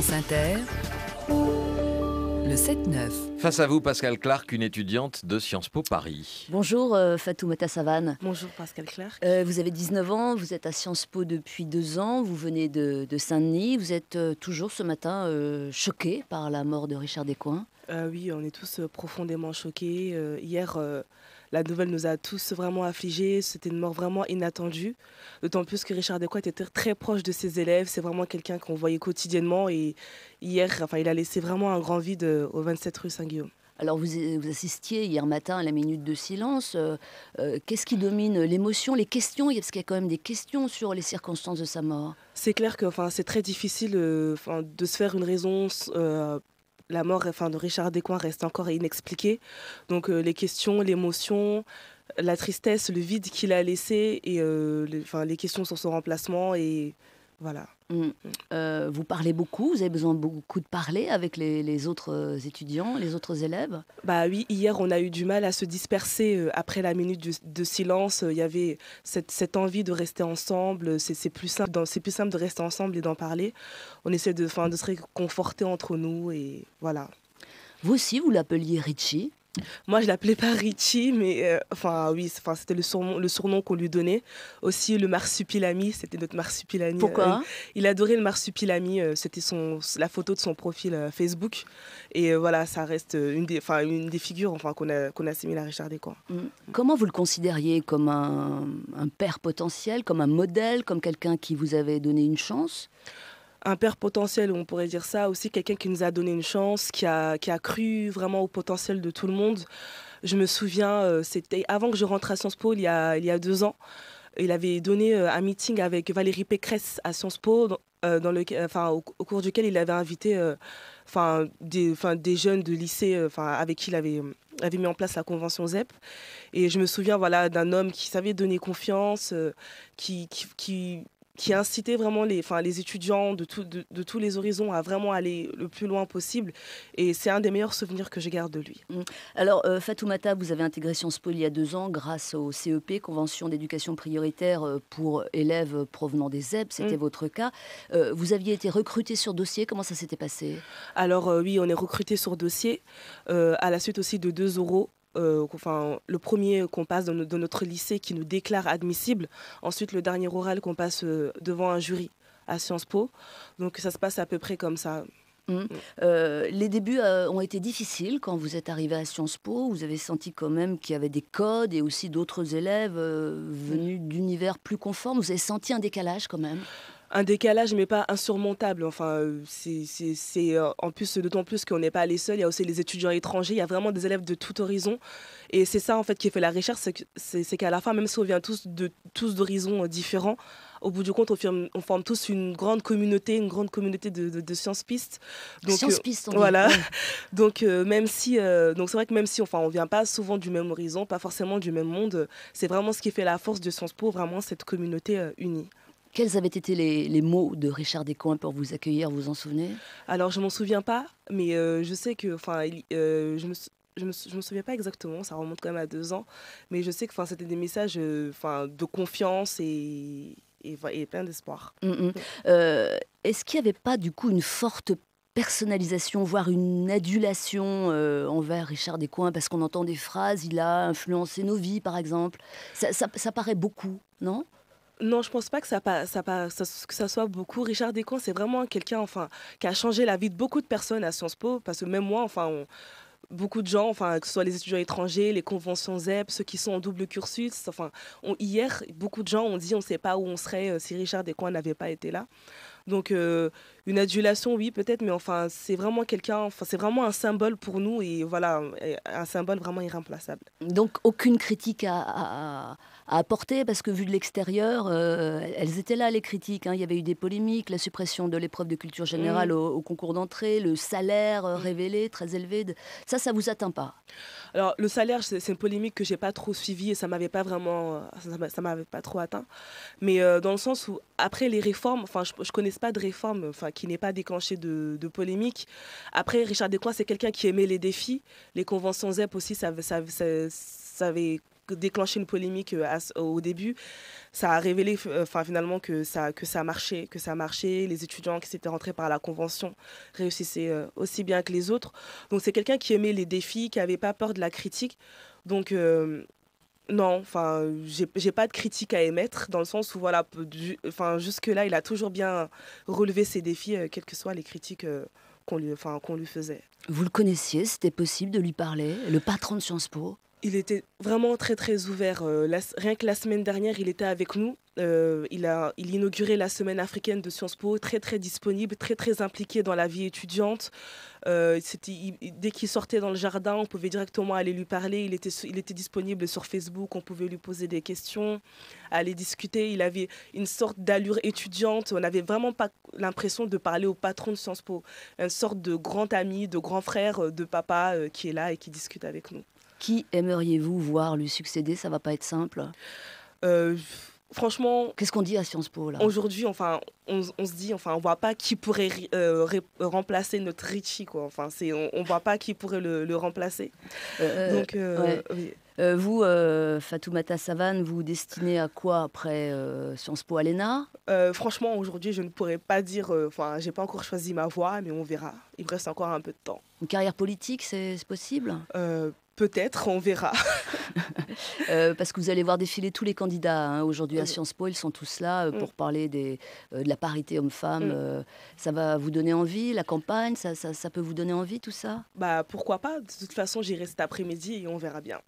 France Inter, le 7-9. Face à vous, Pascal Clark, une étudiante de Sciences Po Paris. Bonjour fatou euh, Fatoumata Savane. Bonjour Pascal Clark. Euh, vous avez 19 ans, vous êtes à Sciences Po depuis deux ans, vous venez de, Saint-Denis, vous êtes euh, toujours ce matin choqué par la mort de Richard Descoings. oui, on est tous profondément choqués. hier, la nouvelle nous a tous vraiment affligés. C'était une mort vraiment inattendue. D'autant plus que Richard Descoit était très proche de ses élèves. C'est vraiment quelqu'un qu'on voyait quotidiennement. Et hier, enfin, il a laissé vraiment un grand vide euh, au 27 rue Saint-Guillaume. Alors euh, vous, assistiez hier matin à la minute de silence. Euh, qu'est-ce qui domine l'émotion, les questions Parce qu'il y a quand même des questions sur les circonstances de sa mort. C'est clair que enfin, c'est très difficile de se faire une raison la mort enfin, de Richard Descoings reste encore inexpliquée. Donc euh, les questions, l'émotion, la tristesse, le vide qu'il a laissé et euh, les questions sur son remplacement et voilà. Mm. Euh, vous parlez beaucoup, vous avez besoin de beaucoup de parler avec les, autres euh, étudiants, les autres élèves Bah oui, hier on a eu du mal à se disperser euh, après la minute de silence. Il y avait cette, envie de rester ensemble, c'est plus, simple, c'est plus simple de rester ensemble et d'en parler. On essaie de, de se réconforter entre nous et voilà. Vous aussi, vous l'appeliez Richie moi, je l'appelais pas Richie, mais euh, enfin, oui, enfin, c'était le surnom, le surnom qu'on lui donnait. Aussi, le marsupilami, c'était notre marsupilami. Pourquoi euh, Il adorait le marsupilami. Euh, c'était son, la photo de son profil Facebook. Et voilà, ça reste une des, une des figures enfin, qu'on a, qu'on a à Richard Descoings. Mm. Comment vous le considériez Comme un père potentiel Comme un modèle Comme quelqu'un qui vous avait donné une chance un père potentiel, on pourrait dire ça, aussi quelqu'un qui nous a donné une chance, qui a, qui a cru vraiment au potentiel de tout le monde. Je me souviens, euh, c'était avant que je rentre à Sciences Po, il y a, il y a deux ans, il avait donné euh, un meeting avec Valérie Pécresse à Sciences Po, dans euh, le, enfin, au, cours duquel il avait invité enfin, des, enfin, des jeunes de lycée enfin, avec qui il avait avait mis en place la convention ZEP. Et je me souviens voilà, d'un homme qui savait donner confiance, qui, qui, qui incitait vraiment les, enfin, les étudiants de, de, tous les horizons à vraiment aller le plus loin possible. Et c'est un des meilleurs souvenirs que je garde de lui. Mm. Alors, euh, Fatoumata, vous avez intégré Sciences Po il y a deux ans grâce au CEP, Convention d'éducation prioritaire euh, pour élèves provenant des ZEB, c'était mm. votre cas. Euh, vous aviez été recruté sur dossier, comment ça s'était passé Alors oui, on est recruté sur dossier à la suite aussi de deux oraux euh, enfin, le premier qu'on passe dans, notre lycée qui nous déclare admissible, ensuite le dernier oral qu'on passe euh, devant un jury à Sciences Po. Donc ça se passe à peu près comme ça. Mmh. Euh, les débuts ont été difficiles quand vous êtes arrivé à Sciences Po. Vous avez senti quand même qu'il y avait des codes et aussi d'autres élèves venus d'univers plus conformes. Vous avez senti un décalage quand même un décalage, mais pas insurmontable. Enfin, euh, c'est euh, en plus, d'autant plus qu'on n'est pas les seuls. Il y a aussi les étudiants étrangers. Il y a vraiment des élèves de tout horizon. Et c'est ça, en fait, qui fait la recherche. C'est qu'à la fin, même si on vient tous de tous d'horizons euh, différents, au bout du compte, on, forme, tous une grande communauté, une grande communauté de, sciences pistes. Donc, sciences voilà. donc même si, donc c'est vrai que même si, enfin, on vient pas souvent du même horizon, pas forcément du même monde, c'est vraiment ce qui fait la force de Sciences Po, vraiment cette communauté unie. Quels avaient été les, mots de Richard Descoings pour vous accueillir Vous en souvenez Alors, je m'en souviens pas, mais euh, je sais que. Enfin, euh, je me me, souviens pas exactement, ça remonte quand même à deux ans, mais je sais que c'était des messages euh, enfin, de confiance et, et, plein d'espoir. Mm, mm. Est-ce qu'il n'y avait pas du coup une forte personnalisation, voire une adulation envers Richard Descoings, parce qu'on entend des phrases, il a influencé nos vies par exemple. ça paraît beaucoup, non non, je pense pas que ça, ça, que ça soit beaucoup. Richard Descoings, c'est vraiment quelqu'un enfin, qui a changé la vie de beaucoup de personnes à Sciences Po, parce que même moi, enfin, beaucoup de gens, enfin, que ce soit les étudiants étrangers, les conventions ZEP, ceux qui sont en double cursus, enfin, hier, beaucoup de gens ont dit on ne sait pas où on serait euh, si Richard Descoings n'avait pas été là. Donc, euh, une adulation, oui, peut-être, mais enfin, c'est vraiment quelqu'un, enfin, c'est vraiment un symbole pour nous et voilà, un symbole vraiment irremplaçable. Donc, aucune critique à à apporter parce que vu de l'extérieur, euh, elles étaient là les critiques. Hein. Il y avait eu des polémiques, la suppression de l'épreuve de culture générale au, concours d'entrée, le salaire euh, révélé très élevé. De... Ça, ça vous atteint pas Alors le salaire, c'est une polémique que j'ai pas trop suivie et ça m'avait pas vraiment, ça m'avait pas trop atteint. Mais euh, dans le sens où après les réformes, enfin je, ne connais pas de réforme, enfin qui n'ait pas déclenché de, polémique. Après Richard Descoings, c'est quelqu'un qui aimait les défis, les conventions ZEP aussi, ça, ça avait déclenché une polémique euh, au début. Ça a révélé euh, enfin finalement que ça, que ça marchait, que ça marchait. Les étudiants qui s'étaient rentrés par la convention réussissaient euh, aussi bien que les autres. Donc c'est quelqu'un qui aimait les défis, qui n'avait pas peur de la critique. Donc non, enfin, j'ai pas de critique à émettre dans le sens où voilà, enfin jusque là, il a toujours bien relevé ses défis, quelles que soient les critiques qu'on lui, enfin qu'on lui faisait. Vous le connaissiez, c'était possible de lui parler, le patron de Sciences Po il était vraiment très très ouvert. Euh, rien que la semaine dernière, il était avec nous. Euh, il, a, il inaugurait la semaine africaine de Sciences Po, très très disponible, très très impliqué dans la vie étudiante. Euh, dès qu'il sortait dans le jardin, on pouvait directement aller lui parler. Il était, il était disponible sur Facebook, on pouvait lui poser des questions, aller discuter. Il avait une sorte d'allure étudiante. On n'avait vraiment pas l'impression de parler au patron de Sciences Po, une sorte de grand ami, de grand frère, de papa qui est là et qui discute avec nous. Qui aimeriez-vous voir lui succéder Ça va pas être simple. Euh, franchement. Qu'est-ce qu'on dit à Sciences Po là Aujourd'hui, enfin, on, on, se dit, enfin, on voit pas qui pourrait euh, remplacer notre Richie, quoi. Enfin, c'est, on, ne voit pas qui pourrait le, remplacer. Euh, Donc, euh, vous, euh, Fatoumata Savane, vous, destinez à quoi après euh, Sciences Po Alena Franchement, aujourd'hui, je ne pourrais pas dire. Enfin, j'ai pas encore choisi ma voie, mais on verra. Il me reste encore un peu de temps. Une carrière politique, c'est possible Peut-être, on verra. parce que vous allez voir défiler tous les candidats hein, aujourd'hui à Sciences Po, ils sont tous là pour parler de la parité homme-femme. ça va vous donner envie, la campagne, ça, peut vous donner envie, tout ça Bah pourquoi pas, de toute façon j'irai cet après-midi et on verra bien.